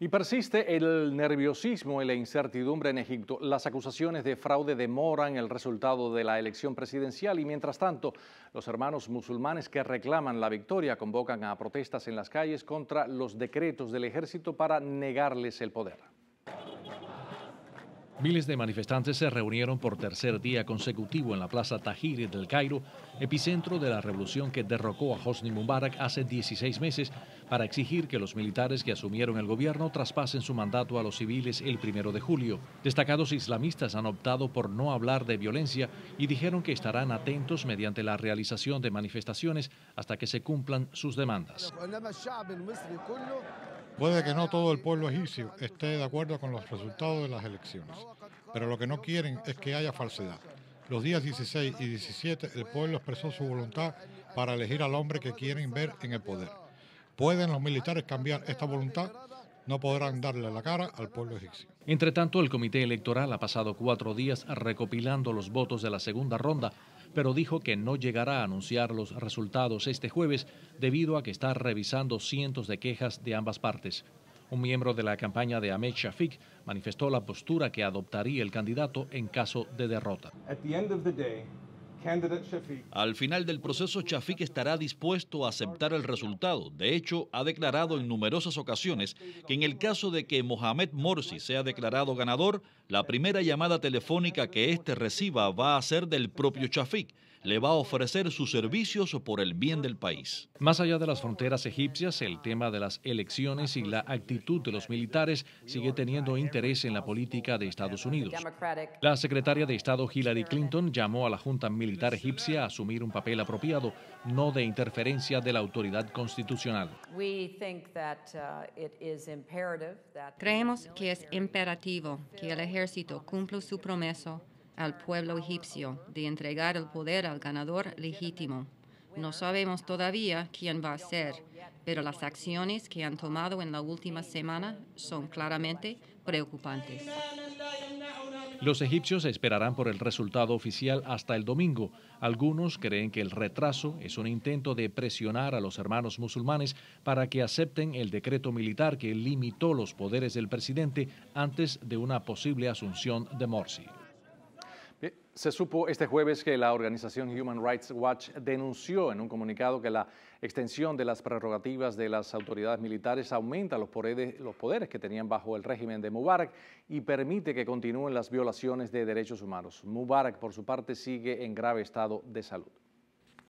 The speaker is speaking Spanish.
Y persiste el nerviosismo y la incertidumbre en Egipto. Las acusaciones de fraude demoran el resultado de la elección presidencial y mientras tanto los hermanos musulmanes que reclaman la victoria convocan a protestas en las calles contra los decretos del ejército para negarles el poder. Miles de manifestantes se reunieron por tercer día consecutivo en la Plaza Tahrir del Cairo, epicentro de la revolución que derrocó a Hosni Mubarak hace 16 meses, para exigir que los militares que asumieron el gobierno traspasen su mandato a los civiles el primero de julio. Destacados islamistas han optado por no hablar de violencia y dijeron que estarán atentos mediante la realización de manifestaciones hasta que se cumplan sus demandas. Puede que no todo el pueblo egipcio esté de acuerdo con los resultados de las elecciones. Pero lo que no quieren es que haya falsedad. Los días 16 y 17 el pueblo expresó su voluntad para elegir al hombre que quieren ver en el poder. ¿Pueden los militares cambiar esta voluntad? no podrán darle la cara al pueblo egipcio. Entre tanto, el comité electoral ha pasado cuatro días recopilando los votos de la segunda ronda, pero dijo que no llegará a anunciar los resultados este jueves debido a que está revisando cientos de quejas de ambas partes. Un miembro de la campaña de Ahmed Shafiq manifestó la postura que adoptaría el candidato en caso de derrota. Al final del proceso, Shafiq estará dispuesto a aceptar el resultado. De hecho, ha declarado en numerosas ocasiones que en el caso de que Mohamed Morsi sea declarado ganador, la primera llamada telefónica que éste reciba va a ser del propio Shafiq le va a ofrecer sus servicios por el bien del país. Más allá de las fronteras egipcias, el tema de las elecciones y la actitud de los militares sigue teniendo interés en la política de Estados Unidos. La secretaria de Estado Hillary Clinton llamó a la Junta Militar Egipcia a asumir un papel apropiado, no de interferencia de la autoridad constitucional. Uh, Creemos que es imperativo que el ejército cumpla su promesa al pueblo egipcio de entregar el poder al ganador legítimo. No sabemos todavía quién va a ser, pero las acciones que han tomado en la última semana son claramente preocupantes. Los egipcios esperarán por el resultado oficial hasta el domingo. Algunos creen que el retraso es un intento de presionar a los hermanos musulmanes para que acepten el decreto militar que limitó los poderes del presidente antes de una posible asunción de Morsi. Se supo este jueves que la organización Human Rights Watch denunció en un comunicado que la extensión de las prerrogativas de las autoridades militares aumenta los poderes, que tenían bajo el régimen de Mubarak y permite que continúen las violaciones de derechos humanos. Mubarak, por su parte, sigue en grave estado de salud.